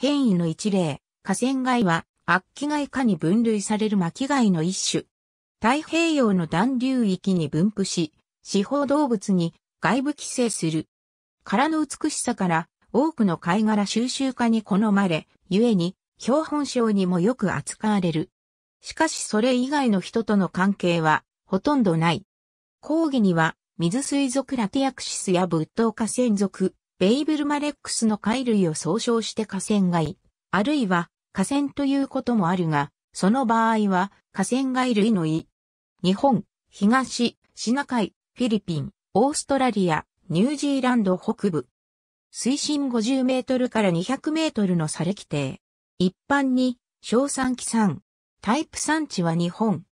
変異の一例、河川貝は、悪気貝科に分類される巻貝の一種。太平洋の暖流域に分布し、四方動物に外部寄生する。殻の美しさから多くの貝殻収集家に好まれ、故に標本賞にもよく扱われる。しかしそれ以外の人との関係はほとんどない。講義には水水族ラティアクシスやブッドウ河川属、ベイブルマレックスの貝類を総称して河川貝、あるいは河川ということもあるが、その場合は河川貝類の胃。日本、東、シナ海、フィリピン、オーストラリア、ニュージーランド北部。水深50メートルから200メートルの砂礫底。一般に、小産期産。タイプ産地は日本。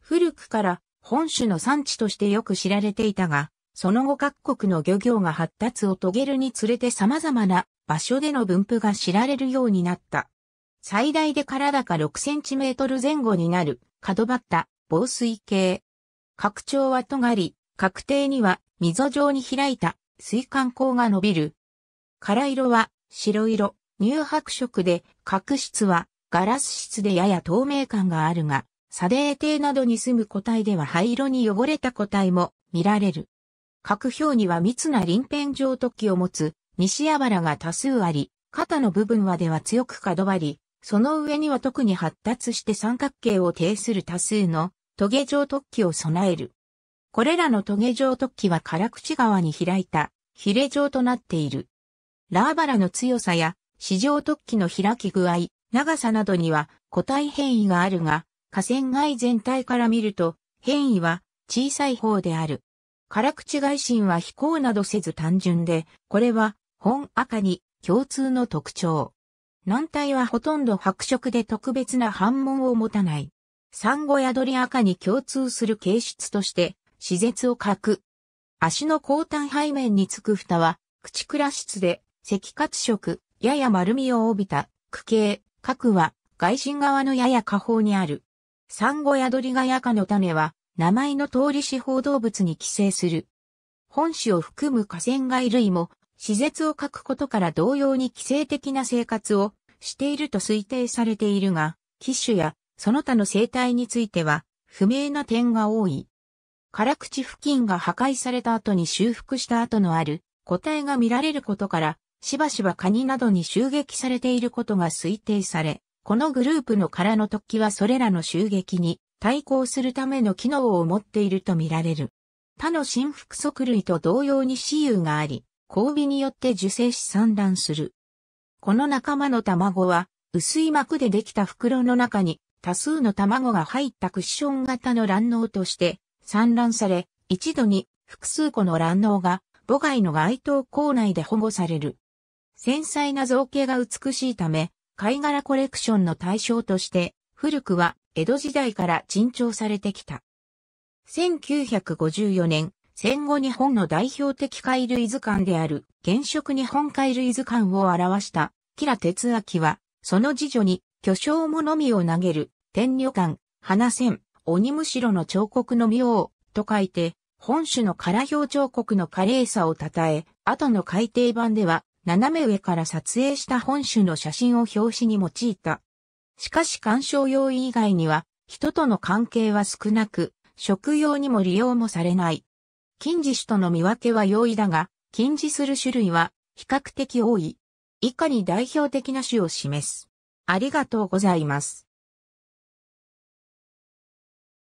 古くから本種の産地としてよく知られていたが、その後各国の漁業が発達を遂げるにつれて様々な場所での分布が知られるようになった。最大でかが6センチメートル前後になる角張った防水系。拡張は尖り、確定には溝状に開いた水管口が伸びる。空色は白色、乳白色で、角質はガラス質でやや透明感があるが、砂泥底などに住む個体では灰色に汚れた個体も見られる。各表には密な臨辺状突起を持つ西矢原が多数あり、肩の部分はでは強く角張り、その上には特に発達して三角形を呈する多数のトゲ状突起を備える。これらのトゲ状突起は辛口側に開いたヒレ状となっている。ラーバラの強さや市場突起の開き具合、長さなどには個体変異があるが、河川外全体から見ると変異は小さい方である。辛口外心は非行などせず単純で、これは本赤に共通の特徴。軟体はほとんど白色で特別な反問を持たない。産後宿り赤に共通する形質として、死絶を欠く。足の後端背面につく蓋は、口倉質で、赤褐色、やや丸みを帯びた、区形、角は、外心側のやや下方にある。産後宿りが赤の種は、名前の通り四方動物に寄生する。本種を含む河川外類も、施設を書くことから同様に寄生的な生活をしていると推定されているが、機種やその他の生態については不明な点が多い。辛口付近が破壊された後に修復した後のある個体が見られることから、しばしばカニなどに襲撃されていることが推定され、このグループの殻の突起はそれらの襲撃に対抗するための機能を持っているとみられる。他の新複足類と同様に雌雄があり、交尾によって受精し産卵する。この仲間の卵は、薄い膜でできた袋の中に多数の卵が入ったクッション型の卵嚢として産卵され、一度に複数個の卵嚢が母外の外頭口内で保護される。繊細な造形が美しいため、貝殻コレクションの対象として、古くは江戸時代から珍重されてきた。1954年、戦後日本の代表的貝類図鑑である原色日本貝類図鑑を表した吉良哲明は、その次女に巨匠ものみを投げる天女館、花千鬼むしろの彫刻の妙と書いて、本種の唐表彫刻の華麗さを称え、後の改訂版では、斜め上から撮影した本種の写真を表紙に用いたしかし観賞用以外には、人との関係は少なく、食用にも利用もされない。近似種との見分けは容易だが、近似する種類は比較的多い。以下に代表的な種を示す。ありがとうございます。